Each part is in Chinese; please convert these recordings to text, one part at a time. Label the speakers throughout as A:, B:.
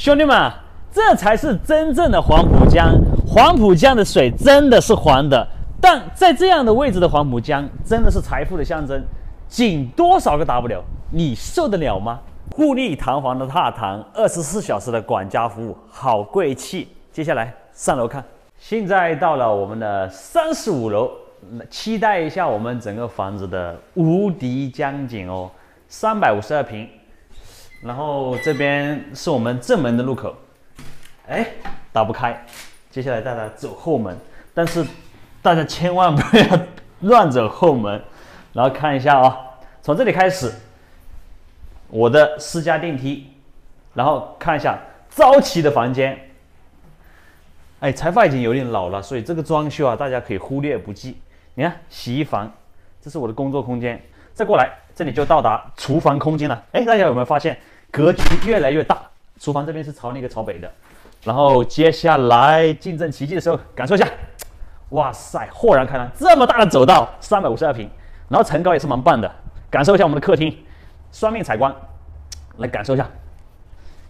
A: 兄弟们，这才是真正的黄浦江。黄浦江的水真的是黄的，但在这样的位置的黄浦江，真的是财富的象征。仅多少个 W，你受得了吗？富丽堂皇的大堂，二十四小时的管家服务，好贵气。接下来上楼看，现在到了我们的三十五楼，期待一下我们整个房子的无敌江景哦。三百五十二平。然后这边是我们正门的入口，哎，打不开。接下来带大家走后门，但是大家千万不要乱走后门。然后看一下啊，从这里开始，我的私家电梯。然后看一下朝起的房间，哎，财发已经有点老了，所以这个装修啊，大家可以忽略不计。你看洗衣房，这是我的工作空间。再过来，这里就到达厨房空间了。哎，大家有没有发现格局越来越大？厨房这边是朝那个朝北的。然后接下来见证奇迹的时候，感受一下，哇塞，豁然开朗！这么大的走道，三百五十二平，然后层高也是蛮棒的。感受一下我们的客厅，双面采光，来感受一下。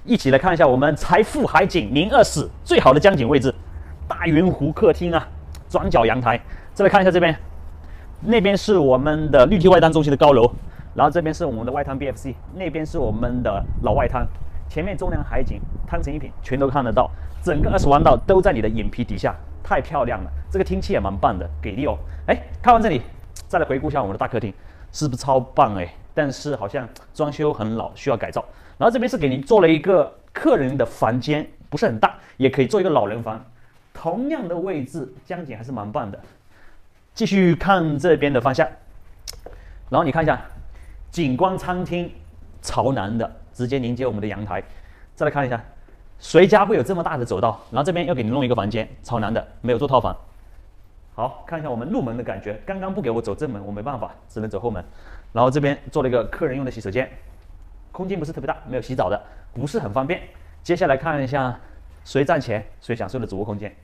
A: 一起来看一下我们财富海景零二室最好的江景位置，大云湖客厅啊，转角阳台。再来看一下这边。那边是我们的绿地外滩中心的高楼，然后这边是我们的外滩 BFC，那边是我们的老外滩，前面中粮海景、汤臣一品全都看得到，整个二十弯道都在你的眼皮底下，太漂亮了！这个天气也蛮棒的，给力哦！哎，看完这里，再来回顾一下我们的大客厅，是不是超棒哎？但是好像装修很老，需要改造。然后这边是给您做了一个客人的房间，不是很大，也可以做一个老人房，同样的位置，江景还是蛮棒的。继续看这边的方向，然后你看一下，景观餐厅，朝南的，直接连接我们的阳台。再来看一下，谁家会有这么大的走道？然后这边要给你弄一个房间，朝南的，没有做套房。好看一下我们入门的感觉，刚刚不给我走正门，我没办法，只能走后门。然后这边做了一个客人用的洗手间，空间不是特别大，没有洗澡的，不是很方便。接下来看一下，谁站钱，谁享受的主卧空间，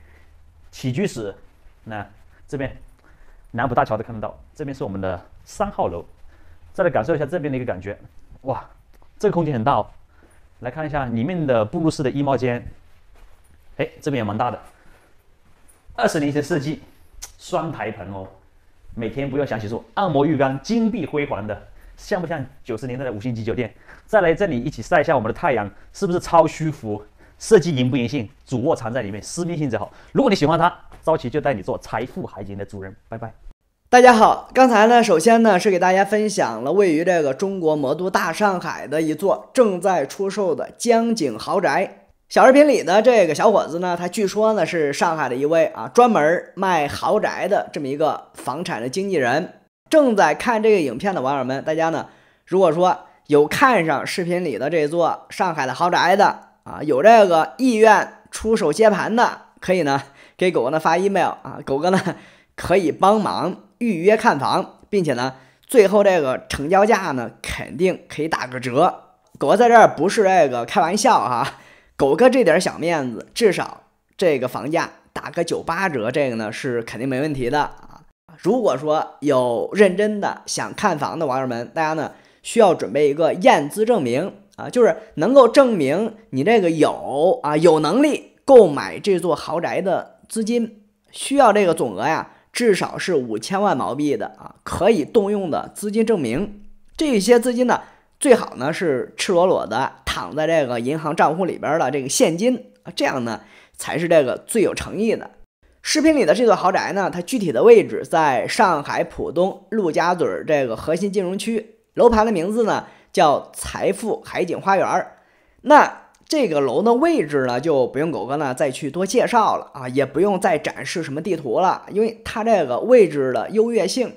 A: 起居室，那这边。南浦大桥都看得到，这边是我们的三号楼，再来感受一下这边的一个感觉，哇，这个空间很大哦。来看一下里面的步入式的衣帽间，哎，这边也蛮大的。二十年前设计，双台盆哦，每天不用想洗漱，按摩浴缸，金碧辉煌的，像不像九十年代的五星级酒店？再来这里一起晒一下我们的太阳，是不是超舒服？设计严不严？性主卧藏在里面，私密性贼好。如果你喜欢它。赵奇就带你
B: 做财富海景的主人，拜拜。大家好，刚才呢，首先呢是给大家分享了位于这个中国魔都大上海的一座正在出售的江景豪宅。小视频里的这个小伙子呢，他据说呢是上海的一位啊，专门卖豪宅的这么一个房产的经纪人。正在看这个影片的网友们，大家呢，如果说有看上视频里的这座上海的豪宅的啊，有这个意愿出手接盘的，可以呢。给狗哥呢发 email 啊，狗哥呢可以帮忙预约看房，并且呢，最后这个成交价呢肯定可以打个折。狗哥在这儿不是这个开玩笑哈，狗哥这点小面子，至少这个房价打个九八折，这个呢是肯定没问题的啊。如果说有认真的想看房的网友们，大家呢需要准备一个验资证明啊，就是能够证明你这个有啊有能力购买这座豪宅的。资金需要这个总额呀，至少是五千万毛币的啊，可以动用的资金证明。这些资金呢，最好呢是赤裸裸的躺在这个银行账户里边的这个现金啊，这样呢才是这个最有诚意的。视频里的这座豪宅呢，它具体的位置在上海浦东陆家嘴这个核心金融区，楼盘的名字呢叫财富海景花园。那这个楼的位置呢，就不用狗哥呢再去多介绍了啊，也不用再展示什么地图了，因为它这个位置的优越性，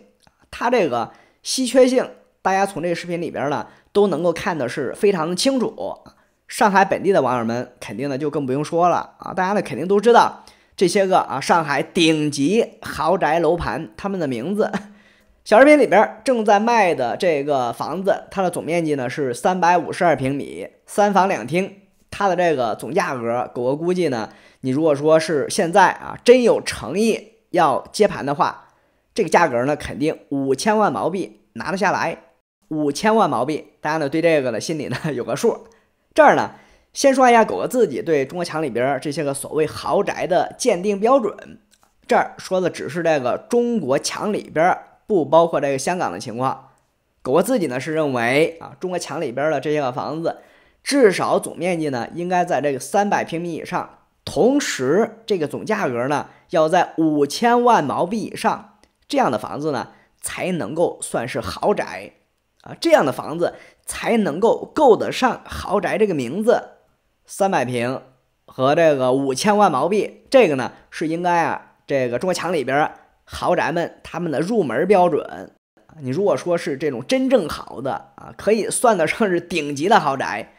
B: 它这个稀缺性，大家从这个视频里边呢都能够看的是非常的清楚。上海本地的网友们肯定呢就更不用说了啊，大家呢肯定都知道这些个啊上海顶级豪宅楼盘他们的名字。小视频里边正在卖的这个房子，它的总面积呢是三百五十二平米，三房两厅。它的这个总价格，狗哥估计呢，你如果说是现在啊，真有诚意要接盘的话，这个价格呢，肯定五千万毛币拿得下来。五千万毛币，大家呢对这个呢心里呢有个数。这儿呢，先说一下狗哥自己对中国墙里边这些个所谓豪宅的鉴定标准。这儿说的只是这个中国墙里边，不包括这个香港的情况。狗哥自己呢是认为啊，中国墙里边的这些个房子。至少总面积呢，应该在这个三百平米以上，同时这个总价格呢，要在五千万毛币以上，这样的房子呢，才能够算是豪宅啊，这样的房子才能够够得上豪宅这个名字。三百平和这个五千万毛币，这个呢是应该啊，这个中国墙里边豪宅们他们的入门标准。你如果说是这种真正好的啊，可以算得上是顶级的豪宅。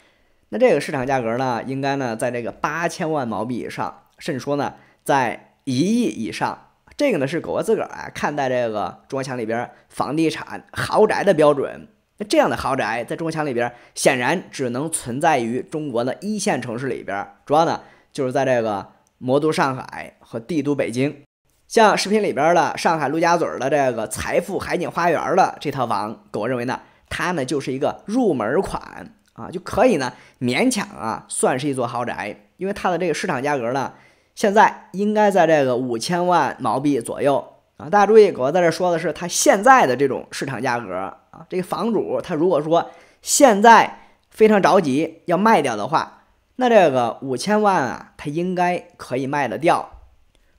B: 那这个市场价格呢，应该呢在这个八千万毛币以上，甚至说呢在一亿以上。这个呢是狗哥自个儿啊看待这个中国墙里边房地产豪宅的标准。那这样的豪宅在中国墙里边，显然只能存在于中国的一线城市里边，主要呢就是在这个魔都上海和帝都北京。像视频里边的上海陆家嘴的这个财富海景花园的这套房，狗认为呢，它呢就是一个入门款。啊，就可以呢，勉强啊，算是一座豪宅，因为它的这个市场价格呢，现在应该在这个五千万毛币左右啊。大家注意，我在这说的是它现在的这种市场价格啊。这个房主他如果说现在非常着急要卖掉的话，那这个五千万啊，他应该可以卖得掉。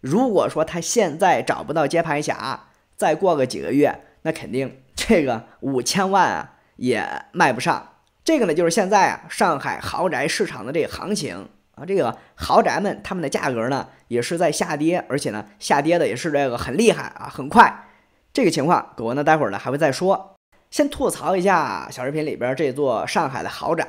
B: 如果说他现在找不到接盘侠，再过个几个月，那肯定这个五千万啊也卖不上。这个呢，就是现在啊，上海豪宅市场的这个行情啊，这个豪宅们他们的价格呢也是在下跌，而且呢下跌的也是这个很厉害啊，很快。这个情况，狗哥呢待会儿呢还会再说。先吐槽一下小视频里边这座上海的豪宅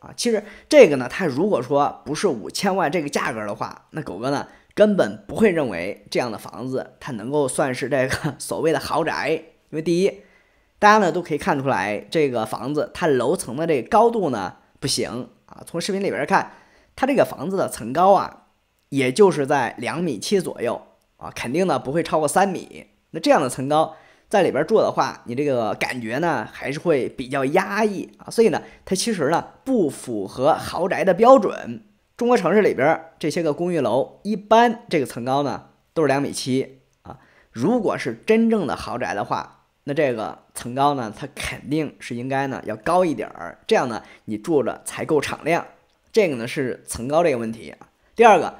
B: 啊，其实这个呢，它如果说不是五千万这个价格的话，那狗哥呢根本不会认为这样的房子它能够算是这个所谓的豪宅，因为第一。大家呢都可以看出来，这个房子它楼层的这高度呢不行啊。从视频里边看，它这个房子的层高啊，也就是在两米七左右啊，肯定呢不会超过三米。那这样的层高在里边住的话，你这个感觉呢还是会比较压抑啊。所以呢，它其实呢不符合豪宅的标准。中国城市里边这些个公寓楼，一般这个层高呢都是两米七啊。如果是真正的豪宅的话，那这个层高呢，它肯定是应该呢要高一点儿，这样呢你住着才够敞亮。这个呢是层高这个问题。第二个，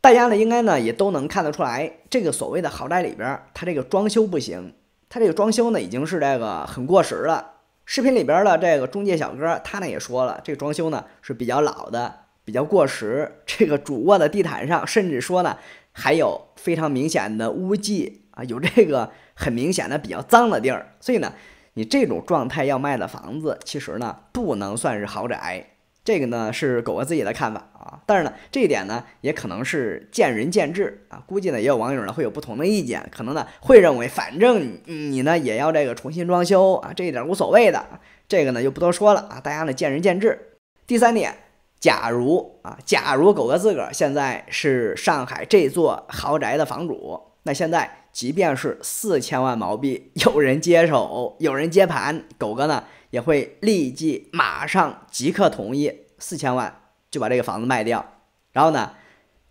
B: 大家呢应该呢也都能看得出来，这个所谓的豪宅里边，它这个装修不行，它这个装修呢已经是这个很过时了。视频里边的这个中介小哥他呢也说了，这个装修呢是比较老的，比较过时。这个主卧的地毯上，甚至说呢还有非常明显的污迹啊，有这个。很明显的比较脏的地儿，所以呢，你这种状态要卖的房子，其实呢不能算是豪宅。这个呢是狗哥自己的看法啊，但是呢这一点呢也可能是见仁见智啊。估计呢也有网友呢会有不同的意见，可能呢会认为反正你呢也要这个重新装修啊，这一点无所谓的。这个呢就不多说了啊，大家呢见仁见智。第三点，假如啊，假如狗哥自个儿现在是上海这座豪宅的房主，那现在。即便是四千万毛币，有人接手，有人接盘，狗哥呢也会立即、马上、即刻同意四千万就把这个房子卖掉，然后呢，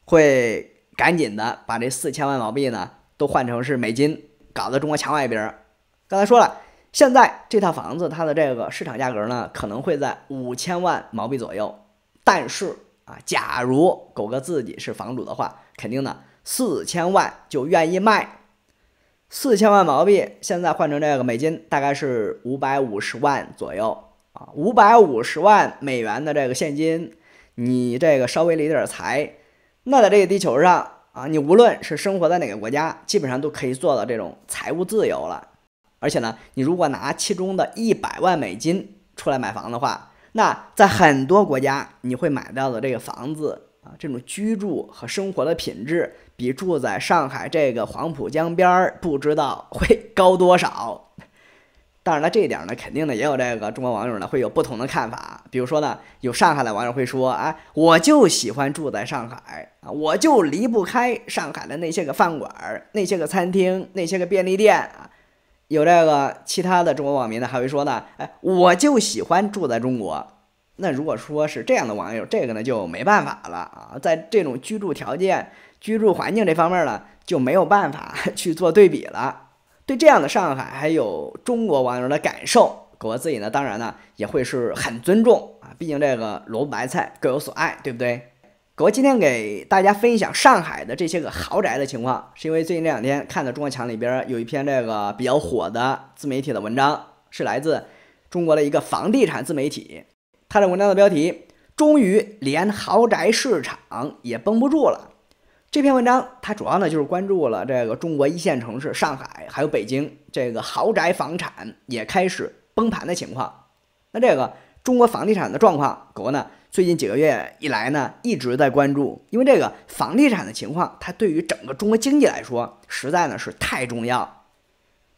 B: 会赶紧的把这四千万毛币呢都换成是美金，搞到中国墙外边儿。刚才说了，现在这套房子它的这个市场价格呢可能会在五千万毛币左右，但是啊，假如狗哥自己是房主的话，肯定呢四千万就愿意卖。四千万毛币，现在换成这个美金，大概是五百五十万左右啊。五百五十万美元的这个现金，你这个稍微理一点财，那在这个地球上啊，你无论是生活在哪个国家，基本上都可以做到这种财务自由了。而且呢，你如果拿其中的一百万美金出来买房的话，那在很多国家，你会买到的这个房子。啊，这种居住和生活的品质，比住在上海这个黄浦江边儿，不知道会高多少。当然了，这一点呢，肯定呢也有这个中国网友呢会有不同的看法。比如说呢，有上海的网友会说：“哎，我就喜欢住在上海啊，我就离不开上海的那些个饭馆儿、那些个餐厅、那些个便利店啊。”有这个其他的中国网民呢，还会说呢：“哎，我就喜欢住在中国。”那如果说是这样的网友，这个呢就没办法了啊，在这种居住条件、居住环境这方面呢就没有办法 去做对比了。对这样的上海还有中国网友的感受，狗哥自己呢当然呢也会是很尊重啊，毕竟这个萝卜白菜各有所爱，对不对？狗哥今天给大家分享上海的这些个豪宅的情况，是因为最近这两天看到中国强里边有一篇这个比较火的自媒体的文章，是来自中国的一个房地产自媒体。他的文章的标题终于连豪宅市场也绷不住了。这篇文章它主要呢就是关注了这个中国一线城市上海还有北京这个豪宅房产也开始崩盘的情况。那这个中国房地产的状况，狗哥呢最近几个月以来呢一直在关注，因为这个房地产的情况它对于整个中国经济来说实在呢是太重要。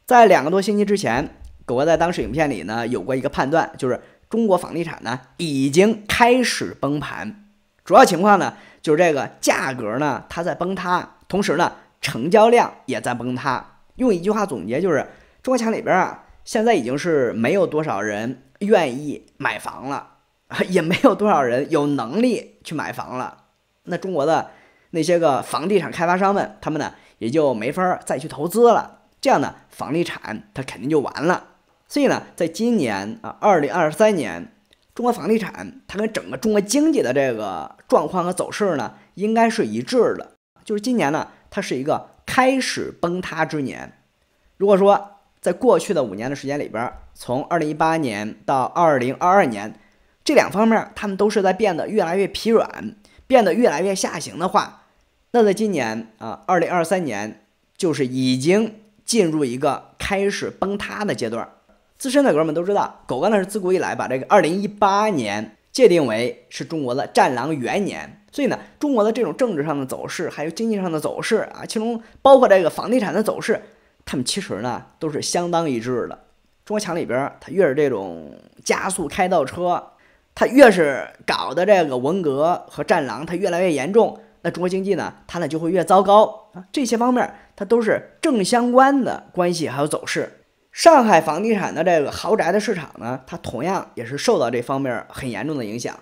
B: 在两个多星期之前，狗哥在当时影片里呢有过一个判断，就是。中国房地产呢，已经开始崩盘，主要情况呢，就是这个价格呢，它在崩塌，同时呢，成交量也在崩塌。用一句话总结，就是中国城里边啊，现在已经是没有多少人愿意买房了，也没有多少人有能力去买房了。那中国的那些个房地产开发商们，他们呢，也就没法再去投资了。这样呢，房地产它肯定就完了。所以呢，在今年啊，二零二三年，中国房地产它跟整个中国经济的这个状况和走势呢，应该是一致的。就是今年呢，它是一个开始崩塌之年。如果说在过去的五年的时间里边，从二零一八年到二零二二年，这两方面他们都是在变得越来越疲软，变得越来越下行的话，那在今年啊，二零二三年就是已经进入一个开始崩塌的阶段。资深的哥们都知道，狗哥呢是自古以来把这个二零一八年界定为是中国的战狼元年，所以呢，中国的这种政治上的走势，还有经济上的走势啊，其中包括这个房地产的走势，他们其实呢都是相当一致的。中国墙里边，它越是这种加速开倒车，它越是搞的这个文革和战狼，它越来越严重，那中国经济呢，它呢就会越糟糕啊。这些方面，它都是正相关的关系，还有走势。上海房地产的这个豪宅的市场呢，它同样也是受到这方面很严重的影响。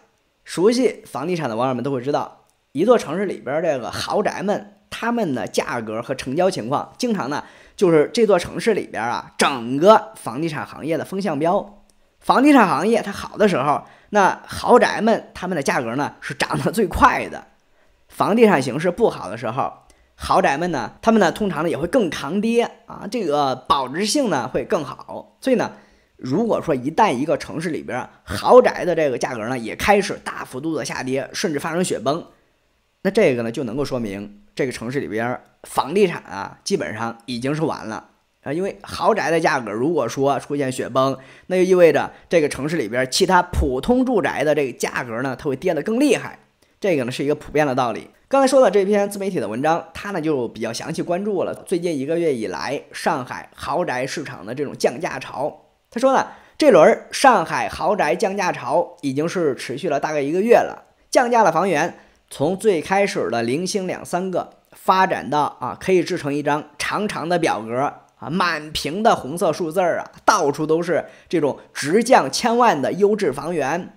B: 熟悉房地产的网友们都会知道，一座城市里边这个豪宅们，他们的价格和成交情况，经常呢就是这座城市里边啊整个房地产行业的风向标。房地产行业它好的时候，那豪宅们他们的价格呢是涨得最快的。房地产形势不好的时候。豪宅们呢，他们呢通常呢也会更抗跌啊，这个保值性呢会更好。所以呢，如果说一旦一个城市里边豪宅的这个价格呢也开始大幅度的下跌，甚至发生雪崩，那这个呢就能够说明这个城市里边房地产啊基本上已经是完了啊，因为豪宅的价格如果说出现雪崩，那就意味着这个城市里边其他普通住宅的这个价格呢它会跌得更厉害，这个呢是一个普遍的道理。刚才说的这篇自媒体的文章，他呢就比较详细关注了最近一个月以来上海豪宅市场的这种降价潮。他说呢，这轮上海豪宅降价潮已经是持续了大概一个月了，降价的房源从最开始的零星两三个，发展到啊可以制成一张长长的表格啊，满屏的红色数字啊，到处都是这种直降千万的优质房源，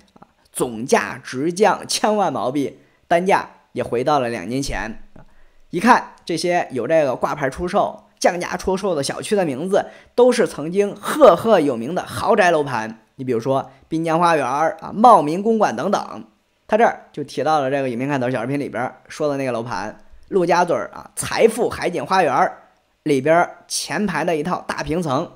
B: 总价直降千万毛币，单价。也回到了两年前，一看这些有这个挂牌出售、降价出售的小区的名字，都是曾经赫赫有名的豪宅楼盘。你比如说滨江花园啊、茂名公馆等等。他这儿就提到了这个影片开头小视频里边说的那个楼盘——陆家嘴啊、财富海景花园里边前排的一套大平层。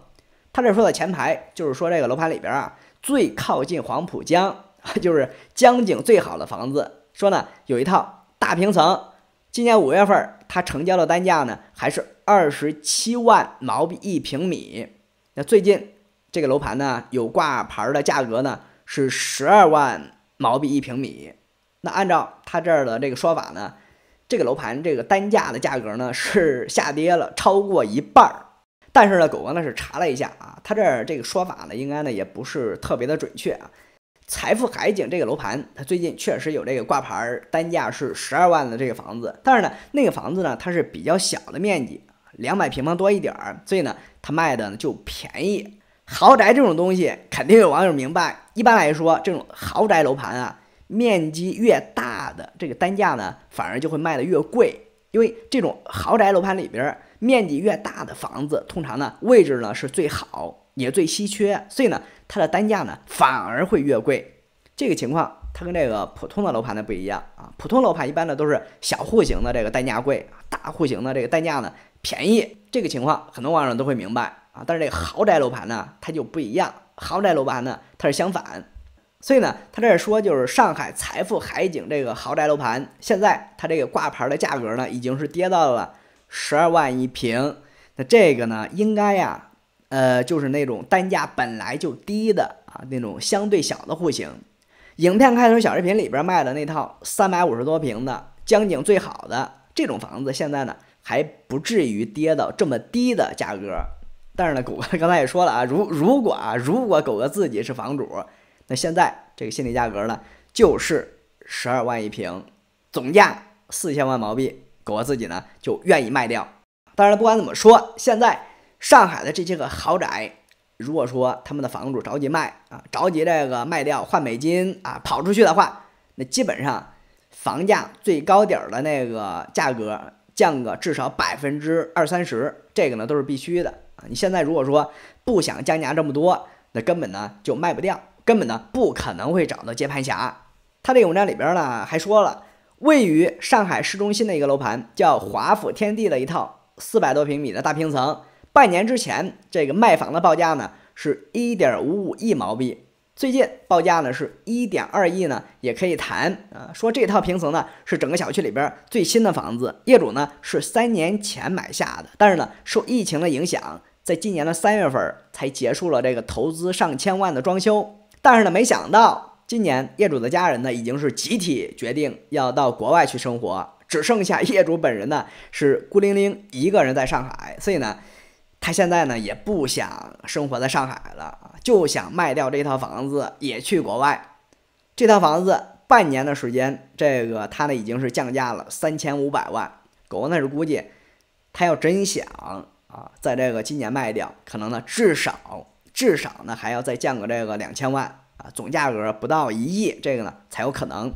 B: 他这说的前排，就是说这个楼盘里边啊最靠近黄浦江，就是江景最好的房子。说呢，有一套。大平层，今年五月份它成交的单价呢还是二十七万毛币一平米。那最近这个楼盘呢有挂牌儿的价格呢是十二万毛币一平米。那按照他这儿的这个说法呢，这个楼盘这个单价的价格呢是下跌了超过一半儿。但是呢，狗狗呢是查了一下啊，他这儿这个说法呢应该呢也不是特别的准确啊。财富海景这个楼盘，它最近确实有这个挂牌单价是十二万的这个房子，但是呢，那个房子呢，它是比较小的面积，两百平方多一点儿，所以呢，它卖的就便宜。豪宅这种东西，肯定有网友明白，一般来说，这种豪宅楼盘啊，面积越大的这个单价呢，反而就会卖的越贵，因为这种豪宅楼盘里边面积越大的房子，通常呢位置呢是最好也最稀缺，所以呢。它的单价呢，反而会越贵。这个情况，它跟这个普通的楼盘呢不一样啊。普通楼盘一般呢都是小户型的这个单价贵，大户型的这个单价呢便宜。这个情况，很多网友都会明白啊。但是这个豪宅楼盘呢，它就不一样。豪宅楼盘呢，它是相反。所以呢，他这说就是上海财富海景这个豪宅楼盘，现在它这个挂牌的价格呢，已经是跌到了十二万一平。那这个呢，应该呀。呃，就是那种单价本来就低的啊，那种相对小的户型。影片开头小视频里边卖的那套三百五十多平的江景最好的这种房子，现在呢还不至于跌到这么低的价格。但是呢，狗哥刚才也说了啊，如如果啊，如果狗哥自己是房主，那现在这个心理价格呢就是十二万一平，总价四千万毛币，狗哥自己呢就愿意卖掉。但是不管怎么说，现在。上海的这些个豪宅，如果说他们的房主着急卖啊，着急这个卖掉换美金啊，跑出去的话，那基本上房价最高点的那个价格降个至少百分之二三十，这个呢都是必须的啊。你现在如果说不想降价这么多，那根本呢就卖不掉，根本呢不可能会找到接盘侠。他这文章里边呢还说了，位于上海市中心的一个楼盘叫华府天地的一套四百多平米的大平层。半年之前，这个卖房的报价呢是一点五五亿毛币，最近报价呢是一点二亿呢，也可以谈啊。说这套平层呢是整个小区里边最新的房子，业主呢是三年前买下的，但是呢受疫情的影响，在今年的三月份才结束了这个投资上千万的装修，但是呢没想到今年业主的家人呢已经是集体决定要到国外去生活，只剩下业主本人呢是孤零零一个人在上海，所以呢。他现在呢，也不想生活在上海了，就想卖掉这套房子，也去国外。这套房子半年的时间，这个他呢已经是降价了三千五百万。狗那是估计，他要真想啊，在这个今年卖掉，可能呢至少至少呢还要再降个这个两千万啊，总价格不到一亿，这个呢才有可能。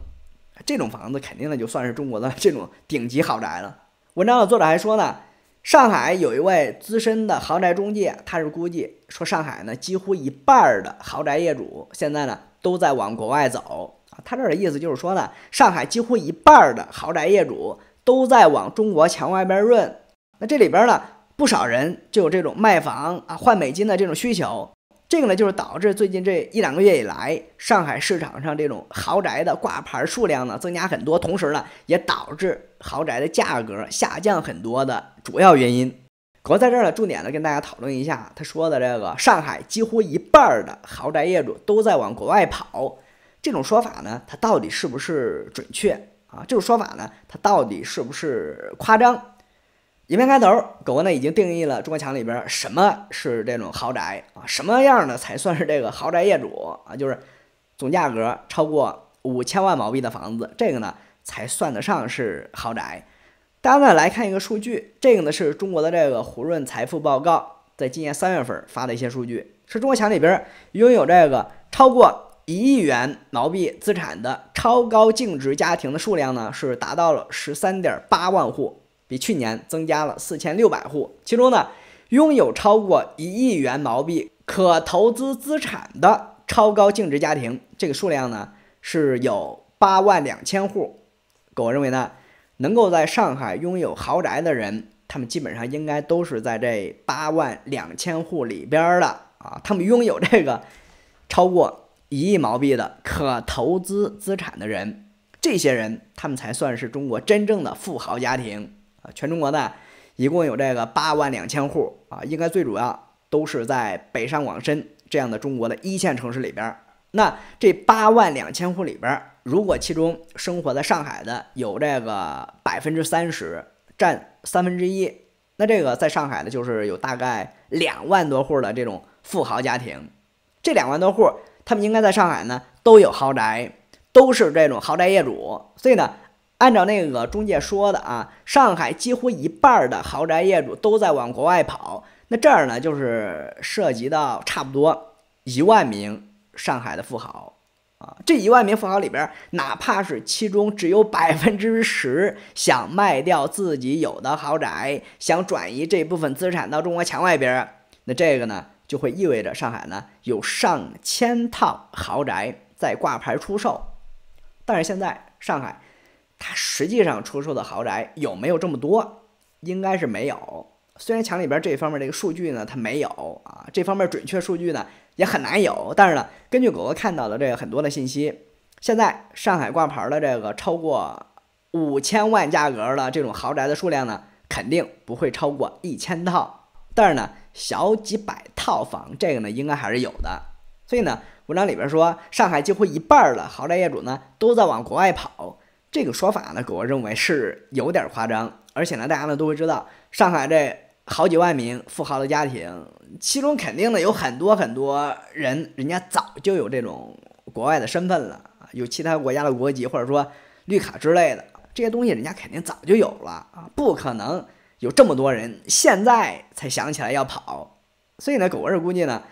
B: 这种房子肯定呢就算是中国的这种顶级豪宅了。文章的作者还说呢。上海有一位资深的豪宅中介，他是估计说上海呢，几乎一半的豪宅业主现在呢都在往国外走啊。他这儿的意思就是说呢，上海几乎一半的豪宅业主都在往中国墙外边儿润。那这里边呢，不少人就有这种卖房啊换美金的这种需求。这个呢，就是导致最近这一两个月以来，上海市场上这种豪宅的挂牌数量呢增加很多，同时呢，也导致豪宅的价格下降很多的主要原因。我在这儿呢，重点呢跟大家讨论一下，他说的这个上海几乎一半的豪宅业主都在往国外跑，这种说法呢，它到底是不是准确啊？这种说法呢，它到底是不是夸张？影片开头，狗哥呢已经定义了中国墙里边什么是这种豪宅啊，什么样的才算是这个豪宅业主啊？就是总价格超过五千万毛币的房子，这个呢才算得上是豪宅。大家呢来看一个数据，这个呢是中国的这个胡润财富报告在今年三月份发的一些数据，是中国墙里边拥有这个超过一亿元毛币资产的超高净值家庭的数量呢是达到了十三点八万户。比去年增加了四千六百户，其中呢，拥有超过一亿元毛币可投资资产的超高净值家庭，这个数量呢是有八万两千户。我认为呢，能够在上海拥有豪宅的人，他们基本上应该都是在这八万两千户里边的啊。他们拥有这个超过一亿毛币的可投资资产的人，这些人他们才算是中国真正的富豪家庭。啊，全中国呢，一共有这个八万两千户啊，应该最主要都是在北上广深这样的中国的一线城市里边。那这八万两千户里边，如果其中生活在上海的有这个百分之三十，占三分之一，那这个在上海的，就是有大概两万多户的这种富豪家庭。这两万多户，他们应该在上海呢都有豪宅，都是这种豪宅业主，所以呢。按照那个中介说的啊，上海几乎一半的豪宅业主都在往国外跑。那这儿呢，就是涉及到差不多一万名上海的富豪啊。这一万名富豪里边，哪怕是其中只有百分之十想卖掉自己有的豪宅，想转移这部分资产到中国墙外边，那这个呢，就会意味着上海呢有上千套豪宅在挂牌出售。但是现在上海。它实际上出售的豪宅有没有这么多？应该是没有。虽然墙里边这方面这个数据呢，它没有啊，这方面准确数据呢也很难有。但是呢，根据狗狗看到的这个很多的信息，现在上海挂牌的这个超过五千万价格的这种豪宅的数量呢，肯定不会超过一千套。但是呢，小几百套房这个呢，应该还是有的。所以呢，文章里边说，上海几乎一半的豪宅业主呢，都在往国外跑。这个说法呢，狗认为是有点夸张，而且呢，大家呢都会知道，上海这好几万名富豪的家庭，其中肯定呢有很多很多人，人家早就有这种国外的身份了，有其他国家的国籍，或者说绿卡之类的这些东西，人家肯定早就有了啊，不可能有这么多人现在才想起来要跑，所以呢，狗儿估计呢，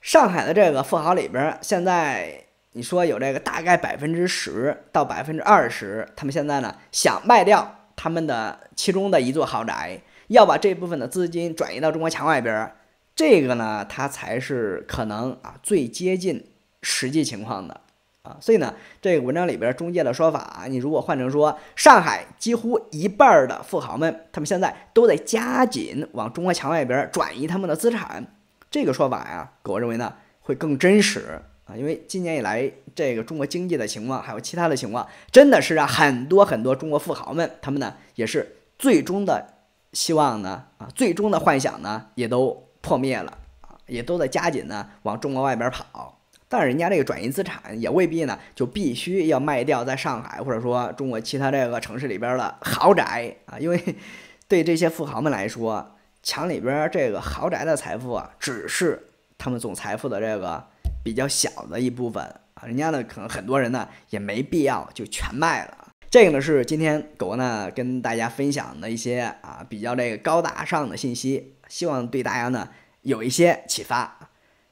B: 上海的这个富豪里边现在。你说有这个大概百分之十到百分之二十，他们现在呢想卖掉他们的其中的一座豪宅，要把这部分的资金转移到中国墙外边儿，这个呢它才是可能啊最接近实际情况的啊，所以呢这个文章里边中介的说法，你如果换成说上海几乎一半的富豪们，他们现在都在加紧往中国墙外边转移他们的资产，这个说法呀，我认为呢会更真实。啊，因为今年以来这个中国经济的情况，还有其他的情况，真的是让很多很多中国富豪们，他们呢也是最终的希望呢，啊，最终的幻想呢也都破灭了，啊，也都在加紧呢往中国外边跑。但是人家这个转移资产也未必呢就必须要卖掉在上海或者说中国其他这个城市里边的豪宅啊，因为 对这些富豪们来说，墙里边这个豪宅的财富啊，只是他们总财富的这个。比较小的一部分啊，人家呢，可能很多人呢也没必要就全卖了。这个呢是今天狗呢跟大家分享的一些啊比较这个高大上的信息，希望对大家呢有一些启发。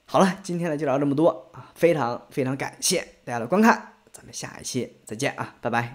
B: 好了，今天呢就聊这么多啊，非常非常感谢大家的观看，咱们下一期再见啊，拜拜。